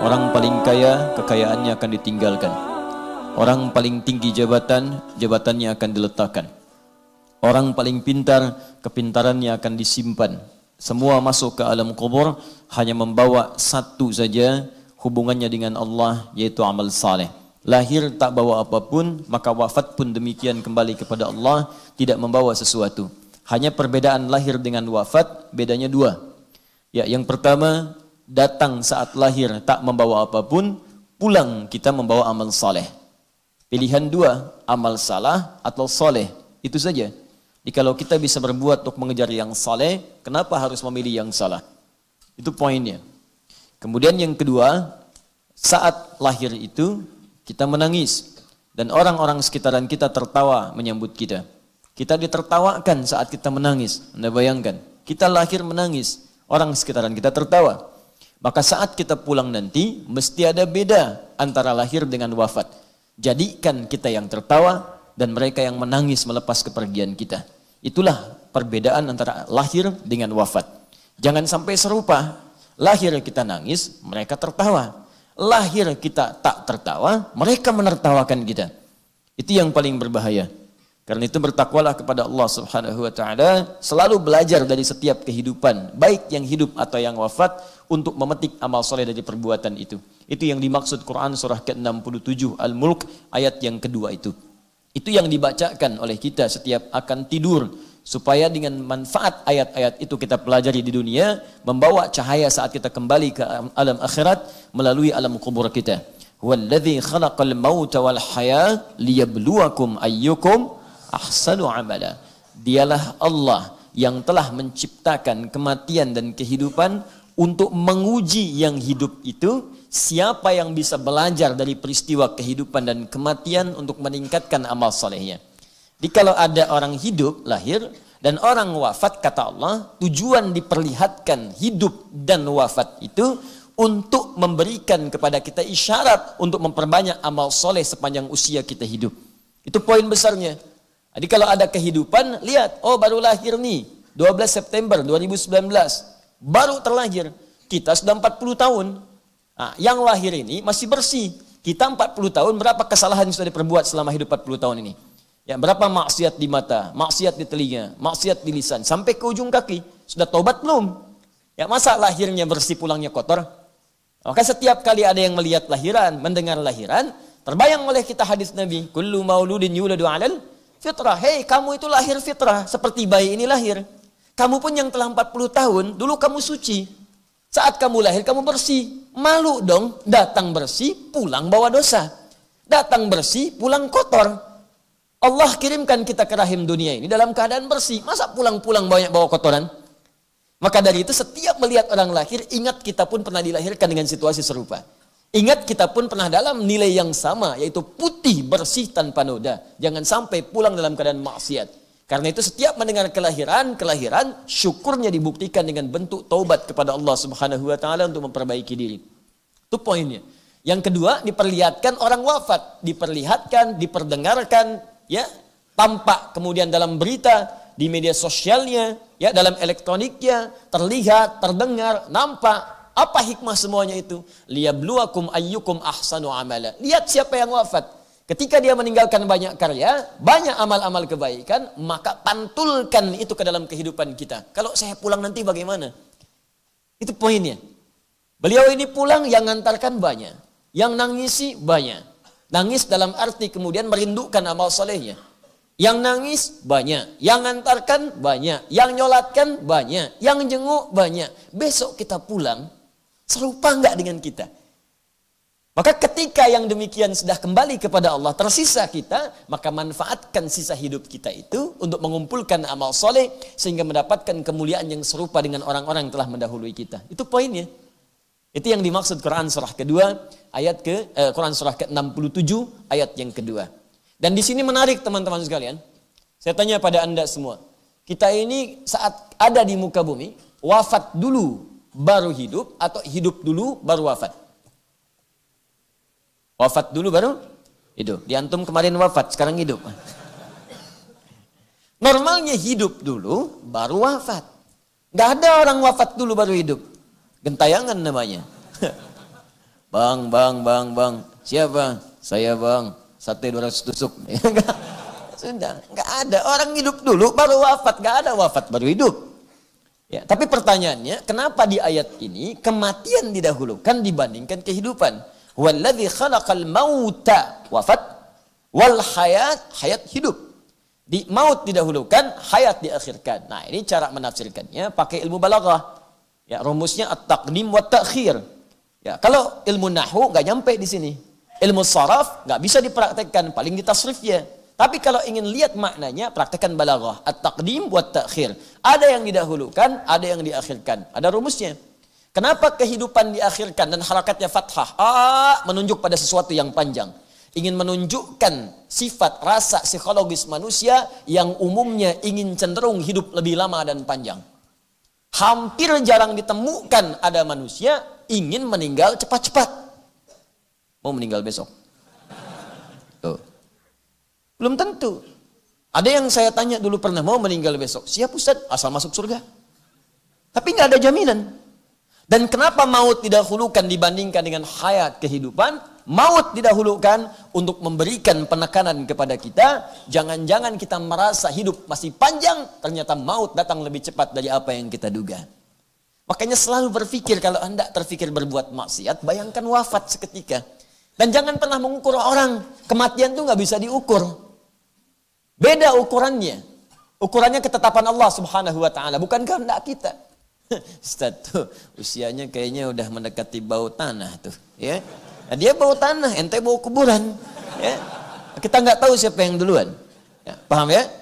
Orang paling kaya, kekayaannya akan ditinggalkan. Orang paling tinggi jabatan, jabatannya akan diletakkan. Orang paling pintar, kepintarannya akan disimpan. Semua masuk ke alam kubur hanya membawa satu saja hubungannya dengan Allah yaitu amal saleh. Lahir tak bawa apapun, maka wafat pun demikian kembali kepada Allah, tidak membawa sesuatu. Hanya perbedaan lahir dengan wafat, bedanya dua. Ya, yang pertama datang saat lahir tak membawa apapun, pulang kita membawa amal saleh. Pilihan dua, amal salah atau saleh, Itu saja. Jadi kalau kita bisa berbuat untuk mengejar yang saleh, kenapa harus memilih yang salah? Itu poinnya. Kemudian yang kedua, saat lahir itu kita menangis dan orang-orang sekitaran kita tertawa menyambut kita. Kita ditertawakan saat kita menangis. Anda bayangkan, kita lahir menangis, orang sekitaran kita tertawa. Maka saat kita pulang nanti, mesti ada beda antara lahir dengan wafat. Jadikan kita yang tertawa dan mereka yang menangis melepas kepergian kita. Itulah perbedaan antara lahir dengan wafat. Jangan sampai serupa. Lahir kita nangis, mereka tertawa. Lahir kita tak tertawa, mereka menertawakan kita. Itu yang paling berbahaya. Karena itu bertakwalah kepada Allah Subhanahu wa taala, selalu belajar dari setiap kehidupan, baik yang hidup atau yang wafat untuk memetik amal soleh dari perbuatan itu. Itu yang dimaksud Quran surah ke-67 Al-Mulk ayat yang kedua itu. Itu yang dibacakan oleh kita setiap akan tidur supaya dengan manfaat ayat-ayat itu kita pelajari di dunia membawa cahaya saat kita kembali ke alam akhirat melalui alam kubur kita. Huwallazi khalaqal mauta wal haya liyabluwakum ayyukum ahsanu amala. Dialah Allah yang telah menciptakan kematian dan kehidupan untuk menguji yang hidup itu siapa yang bisa belajar dari peristiwa kehidupan dan kematian untuk meningkatkan amal solehnya. Jadi kalau ada orang hidup lahir dan orang wafat kata Allah tujuan diperlihatkan hidup dan wafat itu untuk memberikan kepada kita isyarat untuk memperbanyak amal soleh sepanjang usia kita hidup. Itu poin besarnya. Jadi kalau ada kehidupan, lihat, oh baru lahir nih, 12 September 2019, baru terlahir. Kita sudah 40 tahun. Nah, yang lahir ini masih bersih. Kita 40 tahun, berapa kesalahan yang sudah diperbuat selama hidup 40 tahun ini? Ya, berapa maksiat di mata, maksiat di telinga, maksiat di lisan, sampai ke ujung kaki. Sudah tobat belum? Ya, masa lahirnya bersih, pulangnya kotor? Maka setiap kali ada yang melihat lahiran, mendengar lahiran, terbayang oleh kita hadis Nabi, kullu mauludin yuladu alal Fitrah, hei kamu itu lahir fitrah, seperti bayi ini lahir. Kamu pun yang telah 40 tahun, dulu kamu suci. Saat kamu lahir kamu bersih. Malu dong, datang bersih, pulang bawa dosa. Datang bersih, pulang kotor. Allah kirimkan kita ke rahim dunia ini dalam keadaan bersih. Masa pulang-pulang banyak bawa kotoran? Maka dari itu setiap melihat orang lahir, ingat kita pun pernah dilahirkan dengan situasi serupa. Ingat kita pun pernah dalam nilai yang sama yaitu putih bersih tanpa noda. Jangan sampai pulang dalam keadaan maksiat. Karena itu setiap mendengar kelahiran, kelahiran syukurnya dibuktikan dengan bentuk taubat kepada Allah Subhanahu wa taala untuk memperbaiki diri. Itu poinnya. Yang kedua, diperlihatkan orang wafat, diperlihatkan, diperdengarkan ya, tampak kemudian dalam berita, di media sosialnya, ya dalam elektroniknya, terlihat, terdengar, nampak apa hikmah semuanya itu? Liyabluwakum ayyukum ahsanu amala. Lihat siapa yang wafat. Ketika dia meninggalkan banyak karya, banyak amal-amal kebaikan, maka pantulkan itu ke dalam kehidupan kita. Kalau saya pulang nanti bagaimana? Itu poinnya. Beliau ini pulang yang ngantarkan banyak. Yang nangisi banyak. Nangis dalam arti kemudian merindukan amal solehnya. Yang nangis banyak, yang ngantarkan banyak, yang nyolatkan banyak, yang jenguk banyak. Besok kita pulang, Serupa enggak dengan kita? Maka ketika yang demikian sudah kembali kepada Allah, tersisa kita, maka manfaatkan sisa hidup kita itu untuk mengumpulkan amal soleh sehingga mendapatkan kemuliaan yang serupa dengan orang-orang yang telah mendahului kita. Itu poinnya. Itu yang dimaksud Quran surah kedua ayat ke eh, Quran surah ke-67 ayat yang kedua. Dan di sini menarik teman-teman sekalian. Saya tanya pada Anda semua. Kita ini saat ada di muka bumi wafat dulu baru hidup atau hidup dulu baru wafat? Wafat dulu baru hidup. Diantum kemarin wafat, sekarang hidup. Normalnya hidup dulu baru wafat. Gak ada orang wafat dulu baru hidup. Gentayangan namanya. bang, bang, bang, bang. Siapa? Saya bang. Sate 200 tusuk. Sudah, nggak ada. Orang hidup dulu baru wafat. Gak ada wafat baru hidup. Ya, tapi pertanyaannya, kenapa di ayat ini kematian didahulukan dibandingkan kehidupan? Walladzi khalaqal mauta wafat wal hayat hayat hidup. Di maut didahulukan, hayat diakhirkan. Nah, ini cara menafsirkannya pakai ilmu balaghah. Ya, rumusnya at-taqdim wa ta'khir. Ya, kalau ilmu nahu nggak nyampe di sini. Ilmu saraf nggak bisa dipraktekkan, paling di tasrifnya. Tapi kalau ingin lihat maknanya, praktekan balaghah. At-taqdim buat takhir. Ada yang didahulukan, ada yang diakhirkan. Ada rumusnya. Kenapa kehidupan diakhirkan dan harakatnya fathah? Ah, menunjuk pada sesuatu yang panjang. Ingin menunjukkan sifat rasa psikologis manusia yang umumnya ingin cenderung hidup lebih lama dan panjang. Hampir jarang ditemukan ada manusia ingin meninggal cepat-cepat. Mau meninggal besok belum tentu. Ada yang saya tanya dulu pernah mau meninggal besok. Siap Ustaz, asal masuk surga. Tapi nggak ada jaminan. Dan kenapa maut didahulukan dibandingkan dengan hayat kehidupan? Maut didahulukan untuk memberikan penekanan kepada kita. Jangan-jangan kita merasa hidup masih panjang, ternyata maut datang lebih cepat dari apa yang kita duga. Makanya selalu berpikir kalau Anda terpikir berbuat maksiat, bayangkan wafat seketika. Dan jangan pernah mengukur orang. Kematian itu nggak bisa diukur. Beda ukurannya. Ukurannya ketetapan Allah Subhanahu wa taala, bukan kehendak kita. Ustaz tuh usianya kayaknya udah mendekati bau tanah tuh, ya. Nah, dia bau tanah, ente bau kuburan, ya. Kita nggak tahu siapa yang duluan. Ya, paham ya?